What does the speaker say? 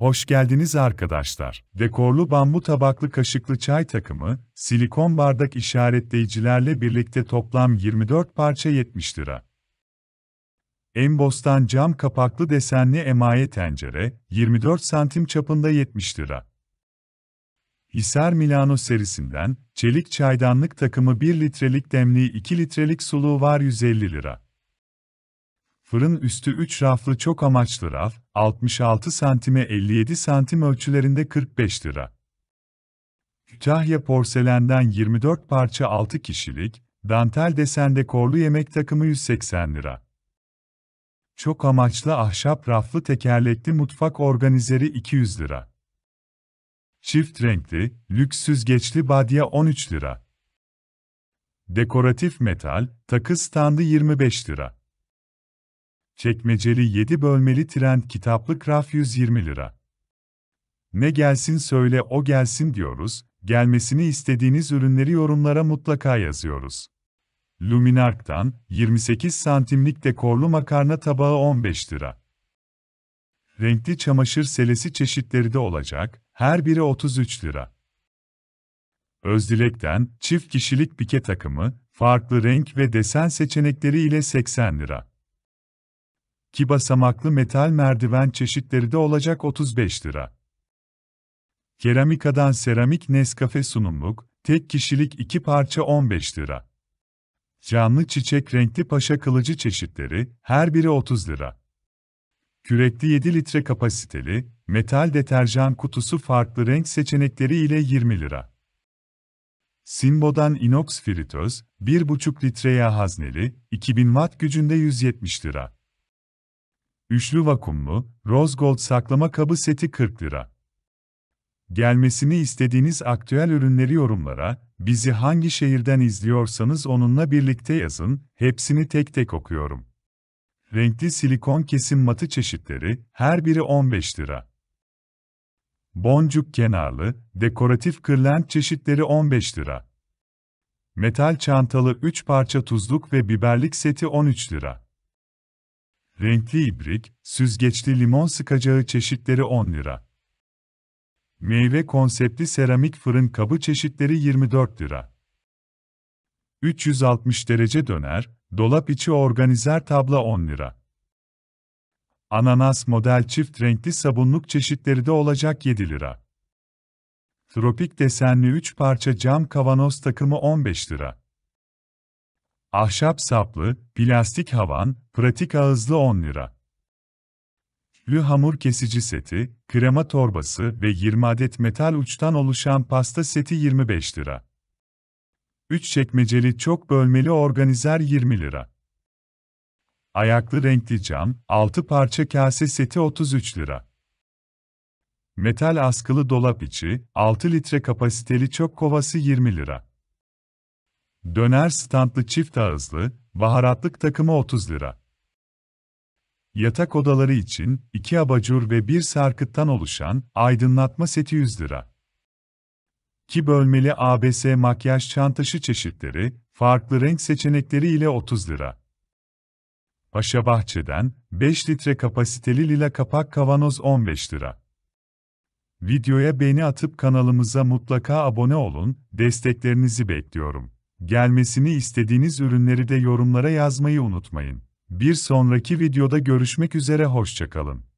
Hoş geldiniz arkadaşlar. Dekorlu bambu tabaklı kaşıklı çay takımı, silikon bardak işaretleyicilerle birlikte toplam 24 parça 70 lira. Embostan cam kapaklı desenli emaye tencere, 24 santim çapında 70 lira. Hisar Milano serisinden, çelik çaydanlık takımı 1 litrelik demliği 2 litrelik suluğu var 150 lira. Fırın üstü 3 raflı çok amaçlı raf, 66 santime 57 santim ölçülerinde 45 lira. Kütahya porselenden 24 parça 6 kişilik, dantel desende dekorlu yemek takımı 180 lira. Çok amaçlı ahşap raflı tekerlekli mutfak organizeri 200 lira. Çift renkli, lüks süzgeçli badya 13 lira. Dekoratif metal, takı standı 25 lira. Çekmeceli 7 bölmeli trend kitaplık raf 120 lira. Ne gelsin söyle o gelsin diyoruz, gelmesini istediğiniz ürünleri yorumlara mutlaka yazıyoruz. Luminark'tan 28 santimlik dekorlu makarna tabağı 15 lira. Renkli çamaşır selesi çeşitleri de olacak, her biri 33 lira. Özdilek'ten çift kişilik pike takımı, farklı renk ve desen seçenekleri ile 80 lira ki basamaklı metal merdiven çeşitleri de olacak 35 lira. Keramikadan seramik Nescafe sunumluk, tek kişilik 2 parça 15 lira. Canlı çiçek renkli paşa kılıcı çeşitleri, her biri 30 lira. Kürekli 7 litre kapasiteli, metal deterjan kutusu farklı renk seçenekleri ile 20 lira. Simbo'dan inox fritöz, 1,5 litreye hazneli, 2000 watt gücünde 170 lira. Üçlü vakumlu, rose gold saklama kabı seti 40 lira. Gelmesini istediğiniz aktüel ürünleri yorumlara, bizi hangi şehirden izliyorsanız onunla birlikte yazın, hepsini tek tek okuyorum. Renkli silikon kesim matı çeşitleri, her biri 15 lira. Boncuk kenarlı, dekoratif kırlent çeşitleri 15 lira. Metal çantalı 3 parça tuzluk ve biberlik seti 13 lira. Renkli ibrik, süzgeçli limon sıkacağı çeşitleri 10 lira. Meyve konseptli seramik fırın kabı çeşitleri 24 lira. 360 derece döner, dolap içi organizer tabla 10 lira. Ananas model çift renkli sabunluk çeşitleri de olacak 7 lira. Tropik desenli 3 parça cam kavanoz takımı 15 lira. Ahşap saplı, plastik havan, pratik ağızlı 10 lira. Lü hamur kesici seti, krema torbası ve 20 adet metal uçtan oluşan pasta seti 25 lira. 3 çekmeceli çok bölmeli organizer 20 lira. Ayaklı renkli cam, 6 parça kase seti 33 lira. Metal askılı dolap içi, 6 litre kapasiteli çok kovası 20 lira. Döner standlı çift ağızlı, baharatlık takımı 30 lira. Yatak odaları için 2 abajur ve 1 sarkıttan oluşan aydınlatma seti 100 lira. 2 bölmeli ABS makyaj çantası çeşitleri, farklı renk seçenekleri ile 30 lira. Paşa Bahçe'den 5 litre kapasiteli lila kapak kavanoz 15 lira. Videoya beğeni atıp kanalımıza mutlaka abone olun, desteklerinizi bekliyorum. Gelmesini istediğiniz ürünleri de yorumlara yazmayı unutmayın. Bir sonraki videoda görüşmek üzere hoşçakalın.